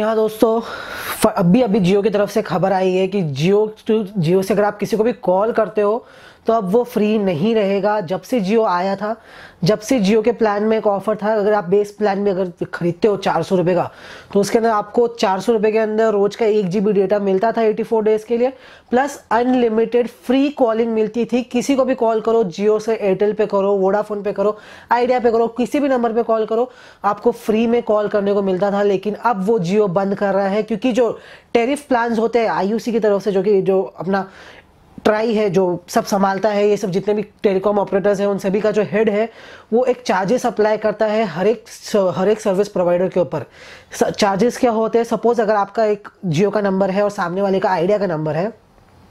यहाँ दोस्तों अभी अभी जियो की तरफ से खबर आई है कि जियो जियो से अगर आप किसी को भी कॉल करते हो तो अब वो फ्री नहीं रहेगा जब से जियो आया था जब से जियो के प्लान में एक ऑफर था अगर आप बेस प्लान में अगर खरीदते हो चार सौ रुपये का तो उसके अंदर आपको चार सौ रुपये के अंदर रोज का एक जी डेटा मिलता था एटी फोर डेज़ के लिए प्लस अनलिमिटेड फ्री कॉलिंग मिलती थी किसी को भी कॉल करो जियो से एयरटेल पे करो वोडाफोन पे करो आइडिया पे करो किसी भी नंबर पे कॉल करो आपको फ्री में कॉल करने को मिलता था लेकिन अब वो जियो बंद कर रहा है क्योंकि जो टेरिफ प्लान होते हैं आई की तरफ से जो कि जो अपना ट्राई है जो सब संभालता है ये सब जितने भी टेलीकॉम ऑपरेटर्स हैं उन सभी का जो हेड है वो एक चार्जेस अप्लाई करता है हर एक हर एक सर्विस प्रोवाइडर के ऊपर चार्जेस क्या होते हैं सपोज़ अगर आपका एक जियो का नंबर है और सामने वाले का आइडिया का नंबर है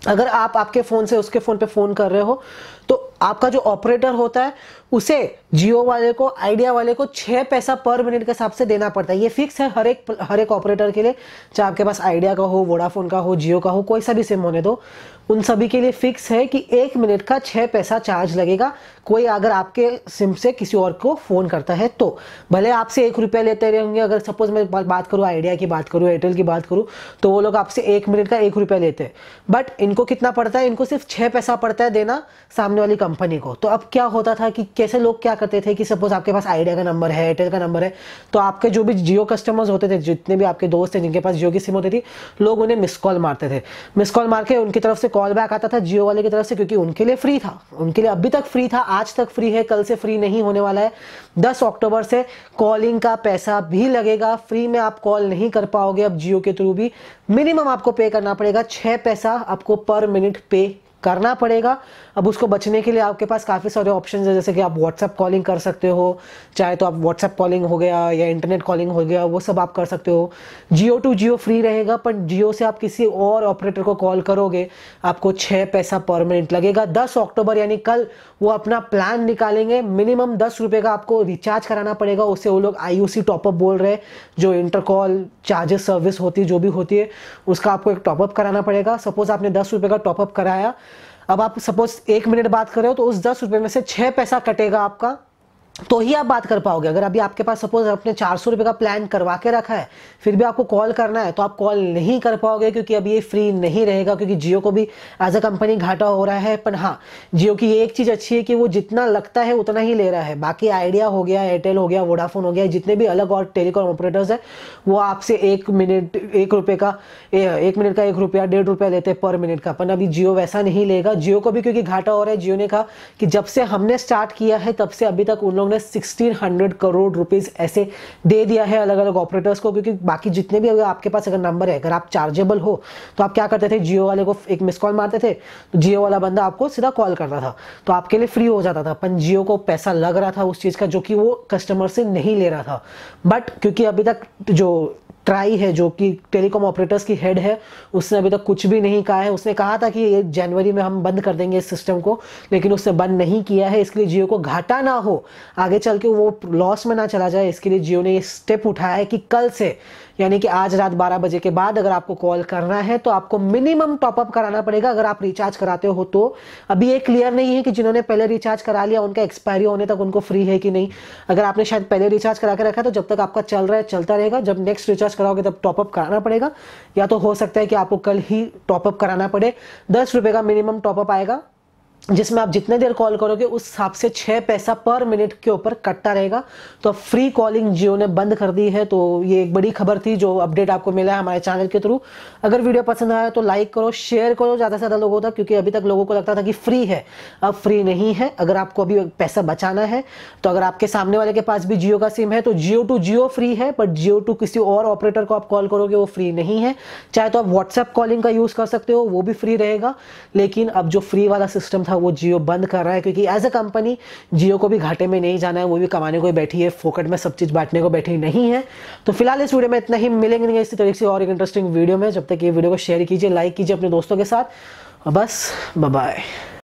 अगर आप आपके फ़ोन से उसके फ़ोन पे फ़ोन कर रहे हो तो आपका जो ऑपरेटर होता है उसे जियो वाले को आइडिया वाले को छः पैसा पर मिनट के हिसाब से देना पड़ता है ये फिक्स है हर एक हर एक ऑपरेटर के लिए चाहे आपके पास आइडिया का हो वोडाफोन का हो जियो का हो कोई सा भी सिम होने दो उन सभी के लिए फिक्स है कि एक मिनट का छः पैसा चार्ज लगेगा कोई अगर आपके सिम से किसी और को फ़ोन करता है तो भले आपसे एक रुपया लेते रहेंगे अगर सपोज़ मैं बात करूँ आइडिया की बात करूँ एयरटेल की बात करूँ तो वो लोग आपसे एक मिनट का एक रुपया लेते हैं बट इन इनको कितना पड़ता है इनको सिर्फ छः पैसा पड़ता है देना सामने वाली कंपनी को तो अब क्या होता था कि कैसे लोग क्या करते थे कि सपोज़ आपके पास आइडिया का नंबर है एयरटेल का नंबर है तो आपके जो भी जियो कस्टमर्स होते थे जितने भी आपके दोस्त थे जिनके पास जियो की सिम होती थी लोग उन्हें मिस कॉल मारते थे मिस कॉल मार के उनकी तरफ से कॉल बैक आता था जियो वाले की तरफ से क्योंकि उनके लिए फ्री था उनके लिए अभी तक फ्री था आज तक फ्री है कल से फ्री नहीं होने वाला है दस अक्टूबर से कॉलिंग का पैसा भी लगेगा फ्री में आप कॉल नहीं कर पाओगे अब जियो के थ्रू भी मिनिमम आपको पे करना पड़ेगा छः पैसा आपको पर मिनट पे करना पड़ेगा अब उसको बचने के लिए आपके पास काफ़ी सारे ऑप्शन है जैसे कि आप व्हाट्सअप कॉलिंग कर सकते हो चाहे तो आप व्हाट्सअप कॉलिंग हो गया या इंटरनेट कॉलिंग हो गया वो सब आप कर सकते हो जियो टू जियो फ्री रहेगा पर जियो से आप किसी और ऑपरेटर को कॉल करोगे आपको छः पैसा परमानेंट लगेगा दस अक्टूबर यानी कल वो अपना प्लान निकालेंगे मिनिमम दस रुपये का आपको रिचार्ज कराना पड़ेगा उससे वो लोग आई सी टॉपअप बोल रहे हैं जो इंटरकॉल चार्जेस सर्विस होती है जो भी होती है उसका आपको एक टॉपअप कराना पड़ेगा सपोज आपने दस रुपये का टॉपअप कराया अब आप सपोज एक मिनट बात कर रहे हो तो उस दस रुपए में से छह पैसा कटेगा आपका तो ही आप बात कर पाओगे अगर अभी आपके पास सपोज आपने चार सौ रुपये का प्लान करवा के रखा है फिर भी आपको कॉल करना है तो आप कॉल नहीं कर पाओगे क्योंकि अभी ये फ्री नहीं रहेगा क्योंकि जियो को भी एज अ कंपनी घाटा हो रहा है पर हाँ जियो की एक चीज़ अच्छी है कि वो जितना लगता है उतना ही ले रहा है बाकी आइडिया हो गया एयरटेल हो गया वोडाफोन हो गया जितने भी अलग और टेलीकॉम ऑपरेटर्स है वो आपसे एक मिनट एक रुपये का एक मिनट का एक रुपया डेढ़ रुपया लेते हैं पर मिनट का पर अभी जियो वैसा नहीं लेगा जियो को भी क्योंकि घाटा हो रहा है जियो ने कहा कि जब से हमने स्टार्ट किया है तब से अभी तक उन लोग ने 1600 करोड़ रुपीस ऐसे दे दिया है अलग अलग ऑपरेटर्स को क्योंकि बाकी जितने भी अगर आपके पास अगर नंबर है अगर आप चार्जेबल हो तो आप क्या करते थे जियो वाले को एक मिस कॉल मारते थे तो जियो वाला बंदा आपको सीधा कॉल करता था तो आपके लिए फ्री हो जाता था पर जियो को पैसा लग रहा था उस चीज़ का जो कि वो कस्टमर से नहीं ले रहा था बट क्योंकि अभी तक जो ट्राई है जो कि टेलीकॉम ऑपरेटर्स की हेड है उसने अभी तक कुछ भी नहीं कहा है उसने कहा था कि ये जनवरी में हम बंद कर देंगे इस सिस्टम को लेकिन उसने बंद नहीं किया है इसके लिए जियो को घाटा ना हो आगे चल के वो लॉस में ना चला जाए इसके लिए जियो ने ये स्टेप उठाया है कि कल से यानी कि आज रात 12 बजे के बाद अगर आपको कॉल करना है तो आपको मिनिमम टॉपअप कराना पड़ेगा अगर आप रिचार्ज कराते हो तो अभी ये क्लियर नहीं है कि जिन्होंने पहले रिचार्ज करा लिया उनका एक्सपायरी होने तक उनको फ्री है कि नहीं अगर आपने शायद पहले रिचार्ज करा के रखा तो जब तक आपका चल रहा है चलता रहेगा जब नेक्स्ट रिचार्ज कराओगे तब टॉपअप कराना पड़ेगा या तो हो सकता है कि आपको कल ही टॉपअप कराना पड़े दस रुपये का मिनिमम टॉपअप आएगा जिसमें आप जितने देर कॉल करोगे उस हिसाब से छः पैसा पर मिनट के ऊपर कटता रहेगा तो अब फ्री कॉलिंग जियो ने बंद कर दी है तो ये एक बड़ी खबर थी जो अपडेट आपको मिला है हमारे चैनल के थ्रू अगर वीडियो पसंद आया तो लाइक करो शेयर करो ज़्यादा से ज़्यादा लोगों तक क्योंकि अभी तक लोगों को लगता था कि फ्री है अब फ्री नहीं है अगर आपको अभी पैसा बचाना है तो अगर आपके सामने वाले के पास भी जियो का सिम है तो जियो टू जियो फ्री है बट जियो टू किसी और ऑपरेटर को आप कॉल करोगे वो फ्री नहीं है चाहे तो आप व्हाट्सएप कॉलिंग का यूज़ कर सकते हो वो भी फ्री रहेगा लेकिन अब जो फ्री वाला सिस्टम था था वो जियो बंद कर रहा है क्योंकि एज अ कंपनी जियो को भी घाटे में नहीं जाना है वो भी कमाने को बैठी है फोकट में सब चीज़ बांटने को बैठी नहीं है तो फिलहाल इस वीडियो में इतना ही मिलेंगे नहीं इसी तरीके से और एक इंटरेस्टिंग वीडियो में जब तक ये वीडियो को शेयर कीजिए लाइक कीजिए अपने दोस्तों के साथ बस बाय